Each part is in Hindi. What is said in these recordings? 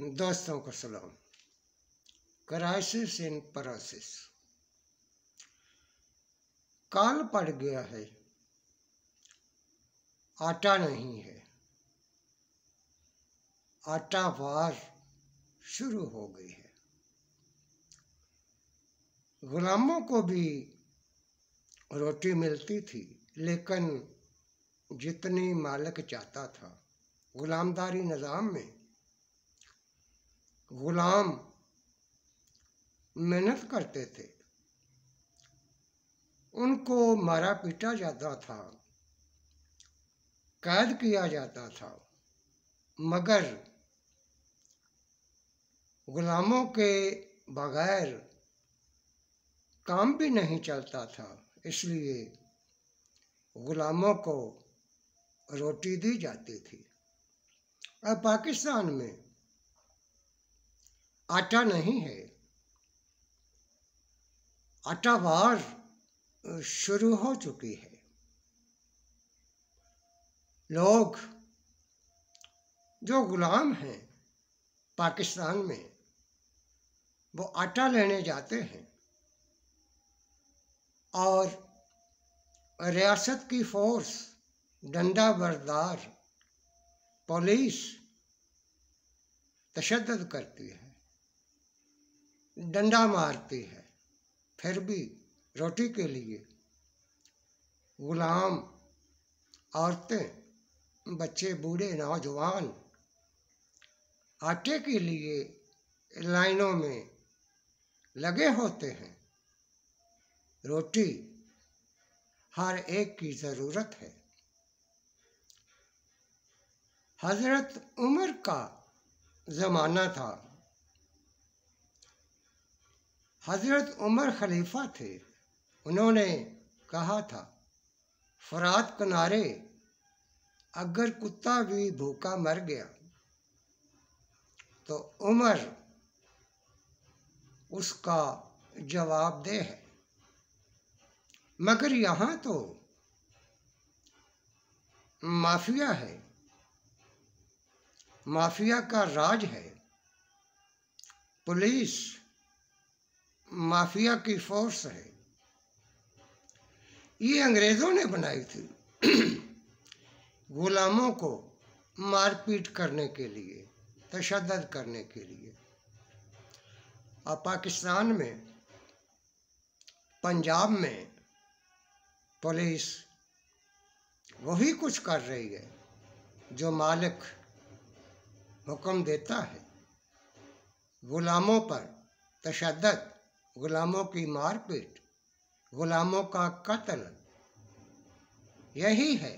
दोस्तों को सलाम क्राइसिस इन प्रोसेस काल पड़ गया है आटा नहीं है आटा वार शुरू हो गई है गुलामों को भी रोटी मिलती थी लेकिन जितनी मालिक चाहता था गुलामदारी निज़ाम में गुलाम मेहनत करते थे उनको मारा पीटा जाता था कैद किया जाता था मगर गुलामों के बगैर काम भी नहीं चलता था इसलिए गुलामों को रोटी दी जाती थी और पाकिस्तान में आटा नहीं है आटा बार शुरू हो चुकी है लोग जो गुलाम हैं पाकिस्तान में वो आटा लेने जाते हैं और रियासत की फोर्स डंडा बरदार पुलिस तशद करती है डंडा मारती है फिर भी रोटी के लिए गुलाम औरतें बच्चे बूढ़े नौजवान आटे के लिए लाइनों में लगे होते हैं रोटी हर एक की ज़रूरत है हज़रत उमर का ज़माना था हज़रत उमर खलीफा थे उन्होंने कहा था फरात किनारे अगर कुत्ता भी भूखा मर गया तो उमर उसका जवाब दे है मगर यहाँ तो माफिया है माफिया का राज है पुलिस माफिया की फोर्स है ये अंग्रेज़ों ने बनाई थी गुलामों को मारपीट करने के लिए तशद करने के लिए और पाकिस्तान में पंजाब में पुलिस वही कुछ कर रही है जो मालिक हुक्म देता है गुलामों पर तशद गुलामों की मारपीट गुलामों का कत्ल यही है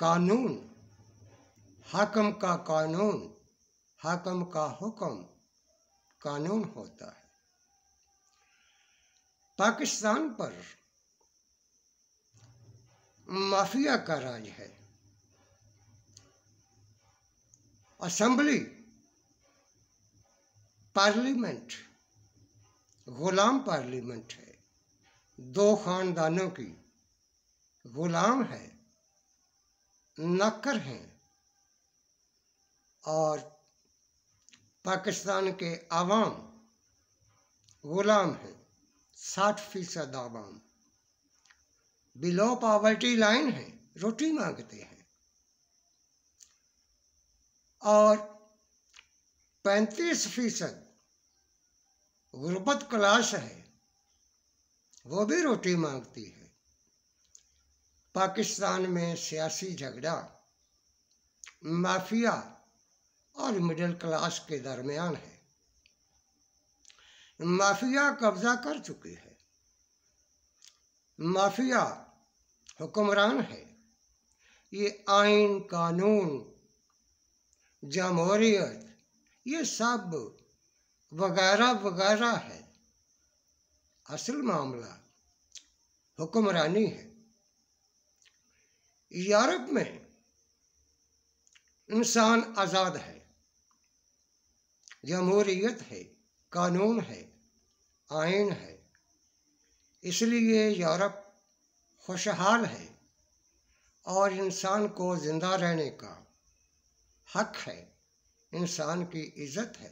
कानून हाकम का कानून हाकम का हुक्म कानून होता है पाकिस्तान पर माफिया का राज है असेंबली पार्लियामेंट गुलाम पार्लियामेंट है दो ख़ानदानों की गुलाम है नकर हैं और पाकिस्तान के आवाम गुलाम हैं साठ फीसद आवाम बिलो पावर्टी लाइन है रोटी मांगते हैं और पैंतीस फीसद गुरबत क्लास है वो भी रोटी मांगती है पाकिस्तान में सियासी झगड़ा माफिया और मिडिल क्लास के दरमियान है माफिया कब्जा कर चुकी है माफिया हुक्मरान है ये आइन कानून जमहूरियत ये सब वगैरह वगैरह है असल मामला हुक्मरानी है यूरोप में इंसान आज़ाद है जमहूरीत है कानून है आइन है इसलिए यूरोप खुशहाल है और इंसान को ज़िंदा रहने का हक है इंसान की इज्जत है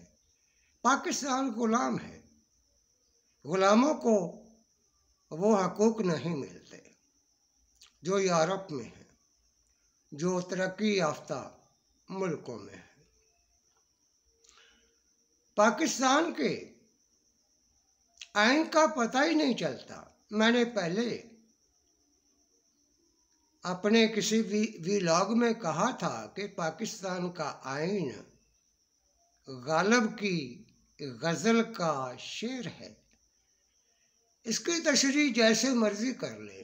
पाकिस्तान गुलाम है गुलामों को वो हकूक नहीं मिलते जो यूरोप में है जो तरक्की याफ्ता मुल्कों में है पाकिस्तान के आइन का पता ही नहीं चलता मैंने पहले अपने किसी वी व्लॉग में कहा था कि पाकिस्तान का आइन गालब की गज़ल का शेर है इसकी तशरी तो जैसे मर्जी कर ले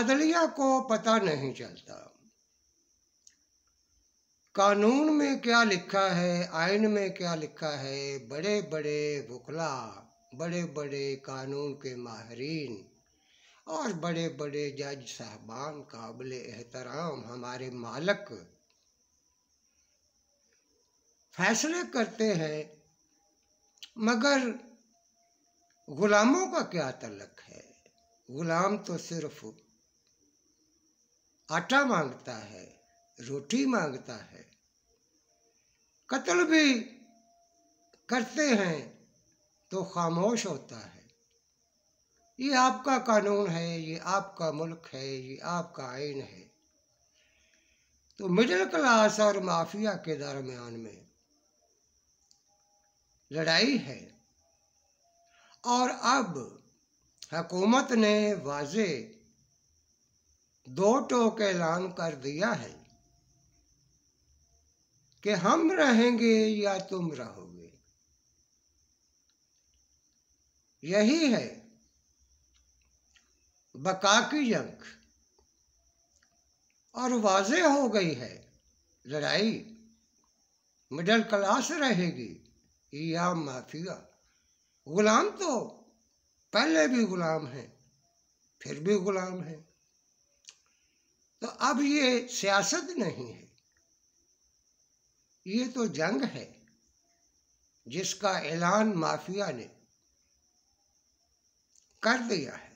अदलिया को पता नहीं चलता कानून में क्या लिखा है आइन में क्या लिखा है बड़े बड़े वकला बड़े बड़े कानून के माहरीन और बड़े बड़े जज साहबान काबिल एहतराम हमारे मालक फैसले करते हैं मगर गुलामों का क्या तलक है गुलाम तो सिर्फ आटा मांगता है रोटी मांगता है कत्ल भी करते हैं तो खामोश होता है ये आपका कानून है ये आपका मुल्क है ये आपका आइन है तो मिडिल क्लास और माफिया के दरमियान में लड़ाई है और अब हकूमत ने वाजे दो टोक ऐलान कर दिया है कि हम रहेंगे या तुम रहोगे यही है बका की जंग और वाजे हो गई है लड़ाई मिडिल क्लास रहेगी या माफिया गुलाम तो पहले भी गुलाम है फिर भी गुलाम है तो अब ये सियासत नहीं है ये तो जंग है जिसका ऐलान माफिया ने कर दिया है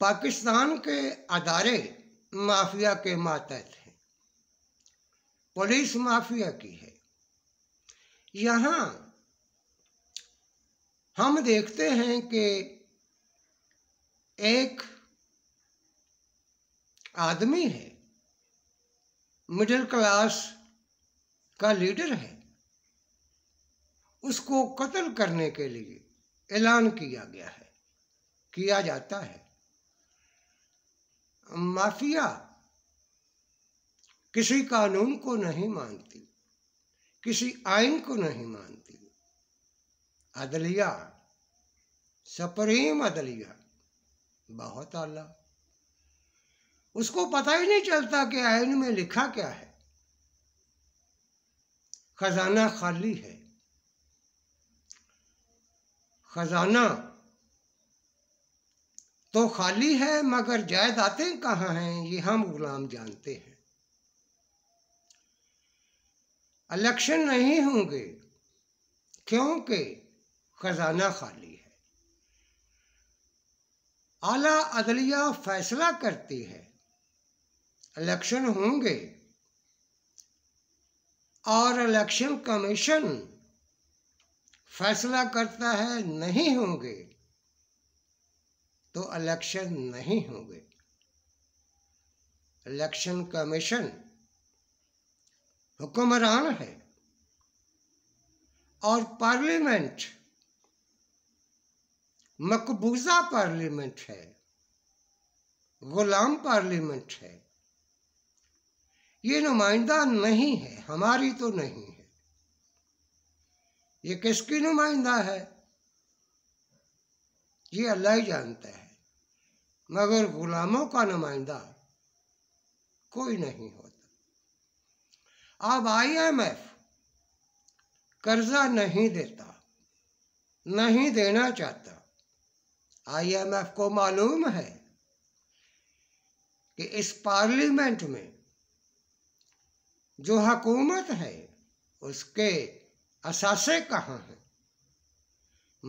पाकिस्तान के अदारे माफिया के मातहत हैं पुलिस माफिया की है यहां हम देखते हैं कि एक आदमी है मिडिल क्लास का लीडर है उसको कत्ल करने के लिए ऐलान किया गया है किया जाता है माफिया किसी कानून को नहीं मानती किसी आइन को नहीं मानती अदलिया सप्रीम अदलिया बहुत आला उसको पता ही नहीं चलता कि आयन में लिखा क्या है खजाना खाली है खजाना तो खाली है मगर जायदादें कहाँ हैं ये हम गुलाम जानते हैं इलेक्शन नहीं होंगे क्योंकि खजाना खाली है आला अदलिया फैसला करती है इलेक्शन होंगे और इलेक्शन कमीशन फैसला करता है नहीं होंगे तो इलेक्शन नहीं होंगे इलेक्शन कमीशन हुक्मरान है और पार्लियामेंट मकबूजा पार्लियामेंट है गुलाम पार्लियामेंट है ये नुमाइंदा नहीं है हमारी तो नहीं है ये किसकी नुमाइंदा है ये अल्लाह ही जानता है मगर गुलामों का नुमाइंदा कोई नहीं हो अब आईएमएफ कर्जा नहीं देता नहीं देना चाहता आईएमएफ को मालूम है कि इस पार्लियामेंट में जो हकूमत है उसके असासे कहाँ हैं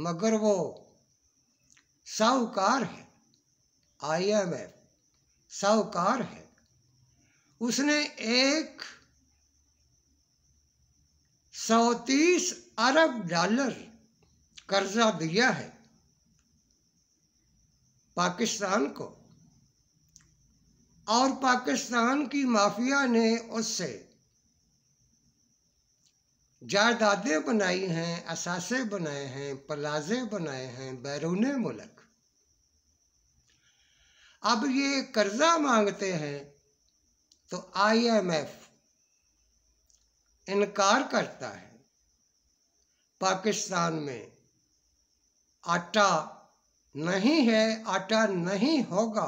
मगर वो साहूकार है आईएमएफ साहूकार है उसने एक सौतीस अरब डॉलर कर्जा दिया है पाकिस्तान को और पाकिस्तान की माफिया ने उससे जायदादें बनाई हैं असासे बनाए हैं प्लाजे बनाए हैं बैरून मुल्क अब ये कर्जा मांगते हैं तो आईएमएफ इनकार करता है पाकिस्तान में आटा नहीं है आटा नहीं होगा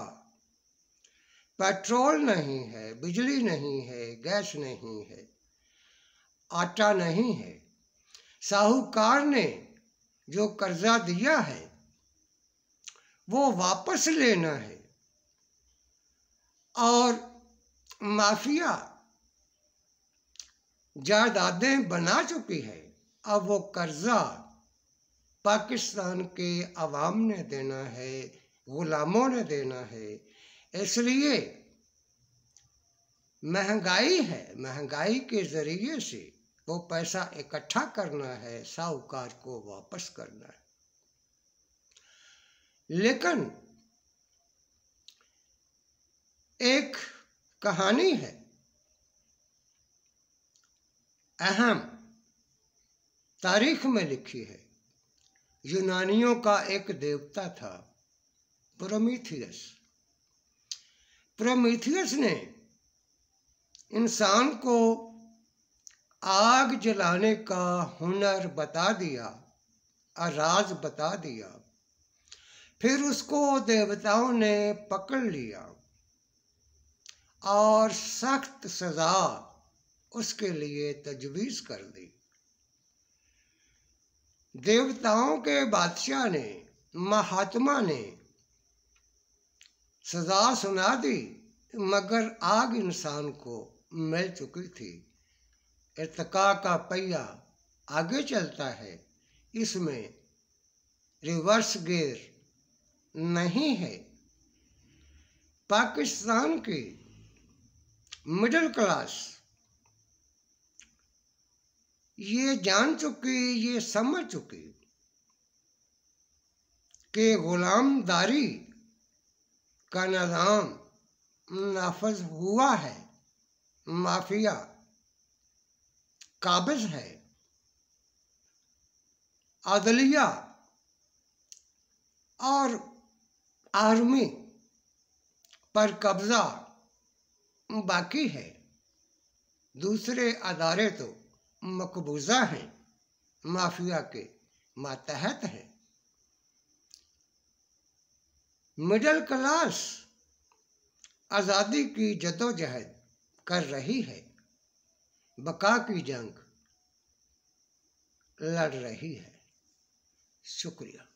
पेट्रोल नहीं है बिजली नहीं है गैस नहीं है आटा नहीं है साहूकार ने जो कर्जा दिया है वो वापस लेना है और माफिया जायदादें बना चुकी है अब वो कर्जा पाकिस्तान के अवाम ने देना है गुलामों ने देना है इसलिए महंगाई है महंगाई के ज़रिए से वो पैसा इकट्ठा करना है साहूकार को वापस करना है लेकिन एक कहानी है अहम तारीख में लिखी है यूनानियों का एक देवता था प्रोमीथियस प्रोमीथियस ने इंसान को आग जलाने का हुनर बता दिया और राज बता दिया फिर उसको देवताओं ने पकड़ लिया और सख्त सजा उसके लिए तजवीज़ कर दी देवताओं के बादशाह ने महात्मा ने सजा सुना दी मगर आग इंसान को मिल चुकी थी इर्तका का पहिया आगे चलता है इसमें रिवर्स गेयर नहीं है पाकिस्तान की मिडिल क्लास ये जान चुके ये समझ चुके कि गुलामदारी का निज़ाम नाफज हुआ है माफिया काबिज है अदलिया और आर्मी पर कब्जा बाकी है दूसरे अदारे तो मकबूजा हैं माफिया के मातहत हैं मिडिल क्लास आज़ादी की जदोजहद कर रही है बका की जंग लड़ रही है शुक्रिया